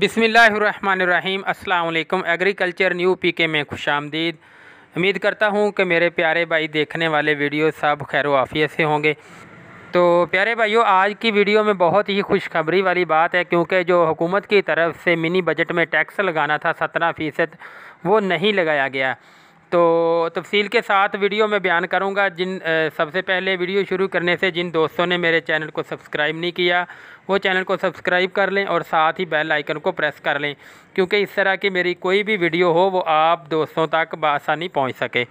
बिसमीम् अल्लाम agriculture new P के में खुश आमदीद उम्मीद करता हूँ कि मेरे प्यारे भाई देखने वाले वीडियो सब खैर वाफियत से होंगे तो प्यारे भाइयों आज की वीडियो में बहुत ही खुशखबरी वाली बात है क्योंकि जो हुकूमत की तरफ से मिनी बजट में टैक्स लगाना था सत्रह फ़ीसद वो नहीं लगाया गया तो तफसील तो के साथ वीडियो में बयान करूँगा जिन सबसे पहले वीडियो शुरू करने से जिन दोस्तों ने मेरे चैनल को सब्सक्राइब नहीं किया वो चैनल को सब्सक्राइब कर लें और साथ ही बेल आइकन को प्रेस कर लें क्योंकि इस तरह की मेरी कोई भी वीडियो हो वो आप दोस्तों तक बसानी पहुँच सके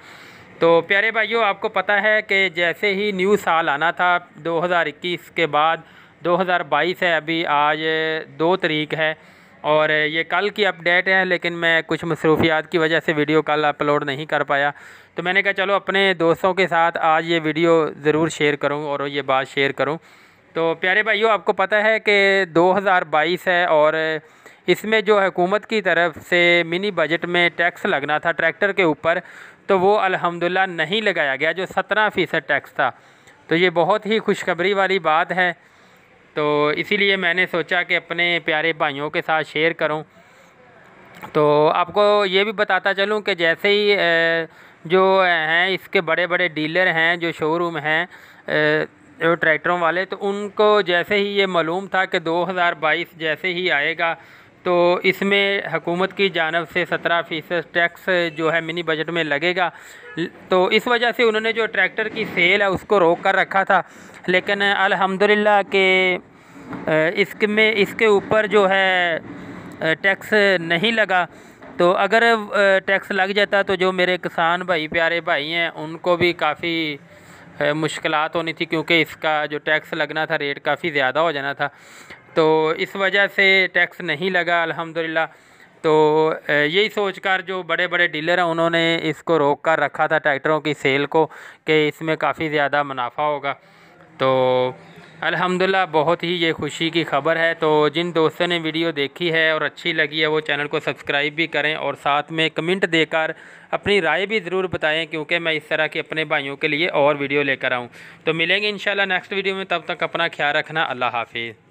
तो प्यारे भाइयों आपको पता है कि जैसे ही न्यू साल आना था दो के बाद दो है अभी आज दो तरीक है और ये कल की अपडेट है लेकिन मैं कुछ मसरूफियात की वजह से वीडियो कल अपलोड नहीं कर पाया तो मैंने कहा चलो अपने दोस्तों के साथ आज ये वीडियो ज़रूर शेयर करूँ और ये बात शेयर करूँ तो प्यारे भाइयों आपको पता है कि 2022 है और इसमें जो हुकूमत की तरफ से मिनी बजट में टैक्स लगना था ट्रैक्टर के ऊपर तो वो अलहमदिल्ला नहीं लगाया गया जो सत्रह फ़ीसद टैक्स था तो ये बहुत ही खुशखबरी वाली बात है तो इसीलिए मैंने सोचा कि अपने प्यारे भाइयों के साथ शेयर करूं तो आपको ये भी बताता चलूं कि जैसे ही जो हैं इसके बड़े बड़े डीलर हैं जो शोरूम हैं ट्रैक्टरों वाले तो उनको जैसे ही ये मालूम था कि 2022 जैसे ही आएगा तो इसमें हुकूमत की जानब से सत्रह फ़ीसद टैक्स जो है मिनी बजट में लगेगा तो इस वजह से उन्होंने जो ट्रैक्टर की सेल है उसको रोक कर रखा था लेकिन अलहमदिल्ला के इसमें इसके ऊपर जो है टैक्स नहीं लगा तो अगर टैक्स लग जाता तो जो मेरे किसान भाई प्यारे भाई हैं उनको भी काफ़ी मुश्किल होनी थी क्योंकि इसका जो टैक्स लगना था रेट काफ़ी ज़्यादा हो जाना था तो इस वजह से टैक्स नहीं लगा अल्हम्दुलिल्लाह तो यही सोचकर जो बड़े बड़े डीलर हैं उन्होंने इसको रोक कर रखा था ट्रैक्टरों की सेल को कि इसमें काफ़ी ज़्यादा मुनाफा होगा तो अल्हम्दुलिल्लाह बहुत ही ये खुशी की खबर है तो जिन दोस्तों ने वीडियो देखी है और अच्छी लगी है वो चैनल को सब्सक्राइब भी करें और साथ में कमेंट देकर अपनी राय भी ज़रूर बताएं क्योंकि मैं इस तरह के अपने भाइयों के लिए और वीडियो लेकर आऊँ तो मिलेंगे इन नेक्स्ट वीडियो में तब तक अपना ख्याल रखना अल्लाह हाफिज़